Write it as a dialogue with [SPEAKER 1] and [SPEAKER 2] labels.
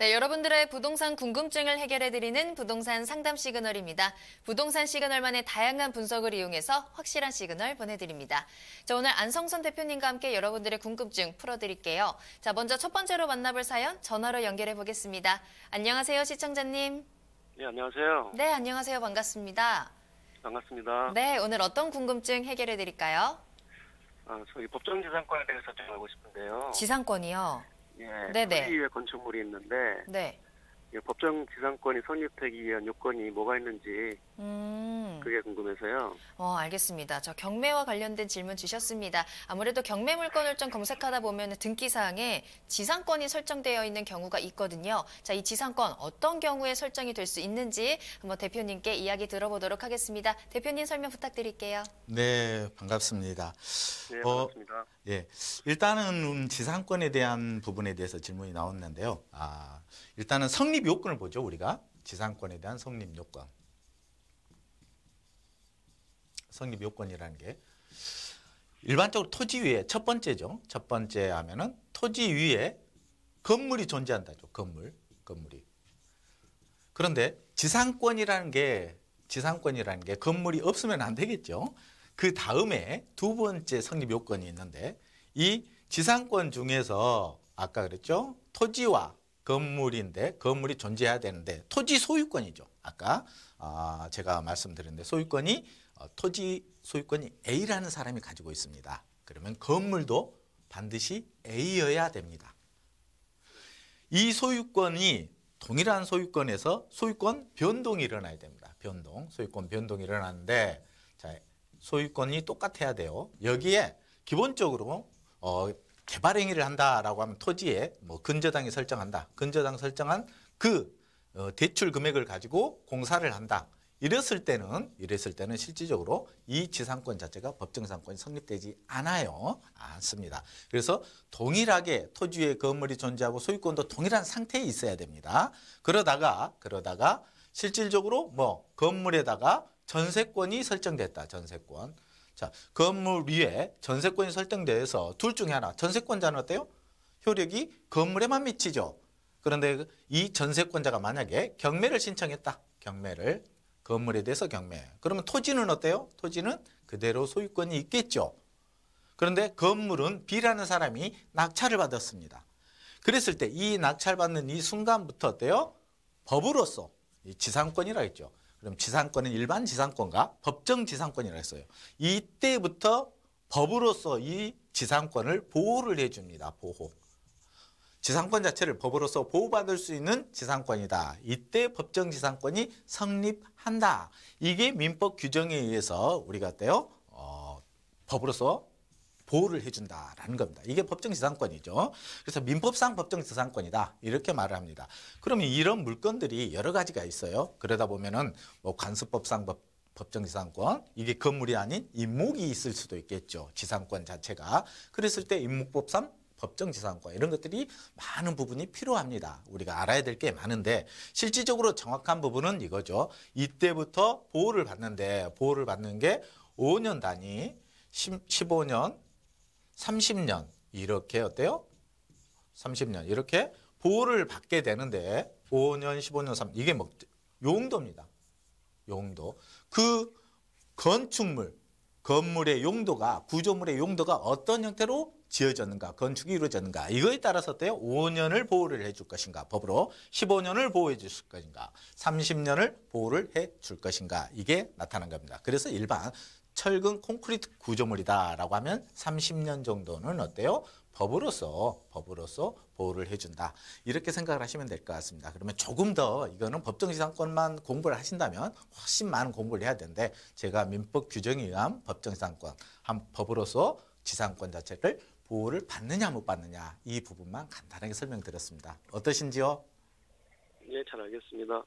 [SPEAKER 1] 네, 여러분들의 부동산 궁금증을 해결해드리는 부동산 상담 시그널입니다. 부동산 시그널만의 다양한 분석을 이용해서 확실한 시그널 보내드립니다. 자, 오늘 안성선 대표님과 함께 여러분들의 궁금증 풀어드릴게요. 자, 먼저 첫 번째로 만나볼 사연 전화로 연결해 보겠습니다. 안녕하세요, 시청자님. 네, 안녕하세요. 네, 안녕하세요. 반갑습니다. 반갑습니다. 네, 오늘 어떤 궁금증 해결해드릴까요? 아,
[SPEAKER 2] 저희 법정지상권에 대해서 좀 알고 싶은데요. 지상권이요?
[SPEAKER 1] 예, 네네.
[SPEAKER 2] 수리의 건축물이
[SPEAKER 1] 있는데 네. 예, 법정 지상권이 성립되기 위한 요건이 뭐가 있는지 음. 그게 궁금해서요. 어, 알겠습니다. 저 경매와 관련된 질문 주셨습니다. 아무래도 경매 물건을 좀 검색하다 보면 등기사항에 지상권이 설정되어 있는 경우가 있거든요. 자, 이 지상권 어떤 경우에 설정이 될 수 있는지 한번 대표님께 이야기 들어보도록 하겠습니다. 대표님 설명 부탁드릴게요.
[SPEAKER 2] 네, 반갑습니다. 네, 어, 반갑습니다. 어, 예, 일단은 음, 지상권에 대한 부분에 대해서 질문이 나왔는데요. 아, 일단은 성립 성립 요건을 보죠. 우리가 지상권에 대한 성립 요건. 성립 요건이라는 게 일반적으로 토지 위에 첫 번째죠. 첫 번째 하면은 토지 위에 건물이 존재한다죠. 건물, 건물이. 그런데 지상권이라는 게 지상권이라는 게 건물이 없으면 안 되겠죠. 그 다음에 두 번째 성립 요건이 있는데 이 지상권 중에서 아까 그랬죠. 토지와 건물인데 건물이 존재해야 되는데 토지 소유권이죠. 아까 아, 제가 말씀드렸는데 소유권이 어, 토지 소유권이 A라는 사람이 가지고 있습니다. 그러면 건물도 반드시 A여야 됩니다. 이 소유권이 동일한 소유권에서 소유권 변동이 일어나야 됩니다. 변동, 소유권 변동이 일어나는데 자, 소유권이 똑같아야 돼요. 여기에 기본적으로 어, 개발 행위를 한다라고 하면 토지에 뭐 근저당이 설정한다. 근저당 설정한 그 어, 대출 금액을 가지고 공사를 한다. 이랬을 때는 이랬을 때는 실질적으로 이 지상권 자체가 법정상권이 성립되지 않아요. 않습니다. 그래서 동일하게 토지 에 건물이 존재하고 소유권도 동일한 상태에 있어야 됩니다. 그러다가 그러다가 실질적으로 뭐 건물에다가 전세권이 설정됐다. 전세권. 자, 그 건물 위에 전세권이 설정되어서둘 중에 하나. 전세권자는 어때요? 효력이 그 건물에만 미치죠. 그런데 이 전세권자가 만약에 경매를 신청했다. 경매를. 그 건물에 대해서 경매. 그러면 토지는 어때요? 토지는 그대로 소유권이 있겠죠. 그런데 건물은 B라는 사람이 낙찰을 받았습니다. 그랬을 때 이 낙찰받는 이 순간부터 어때요? 법으로서 지상권이라 했죠. 그럼 지상권은 일반 지상권과 법정 지상권이라고 했어요. 이때부터 법으로서 이 지상권을 보호를 해줍니다. 보호. 지상권 자체를 법으로서 보호받을 수 있는 지상권이다. 이때 법정 지상권이 성립한다. 이게 민법 규정에 의해서 우리가 어때요? 어, 법으로서 보호를 해준다라는 겁니다. 이게 법정지상권이죠. 그래서 민법상 법정지상권이다 이렇게 말을 합니다. 그러면 이런 물건들이 여러 가지가 있어요. 그러다 보면은 뭐 관습법상 법 법정지상권 이게 건물이 아닌 임목이 있을 수도 있겠죠 지상권 자체가 그랬을 때 임목법상 법정지상권 이런 것들이 많은 부분이 필요합니다 우리가 알아야 될 게 많은데 실질적으로 정확한 부분은 이거죠 이때부터 보호를 받는데 보호를 받는 게 5년 단위 15년 30년 이렇게 어때요? 30년 이렇게 보호를 받게 되는데 5년, 15년, 3 이게 뭐 용도입니다. 용도. 그 건축물, 건물의 용도가 구조물의 용도가 어떤 형태로 지어졌는가, 건축이 이루어졌는가 이거에 따라서 때요 5년을 보호를 해 줄 것인가 법으로 15년을 보호해 줄 것인가 30년을 보호를 해 줄 것인가 이게 나타난 겁니다. 그래서 일반 철근 콘크리트 구조물이다라고 하면 30년 정도는 어때요? 법으로서 법으로서 보호를 해준다 이렇게 생각을 하시면 될 것 같습니다. 그러면 조금 더 이거는 법정지상권만 공부를 하신다면 훨씬 많은 공부를 해야 되는데 제가 민법 규정에 의한 법정지상권 한 법으로서 지상권 자체를 보호를 받느냐 못 받느냐 이 부분만 간단하게 설명드렸습니다. 어떠신지요?
[SPEAKER 1] 네, 잘 알겠습니다.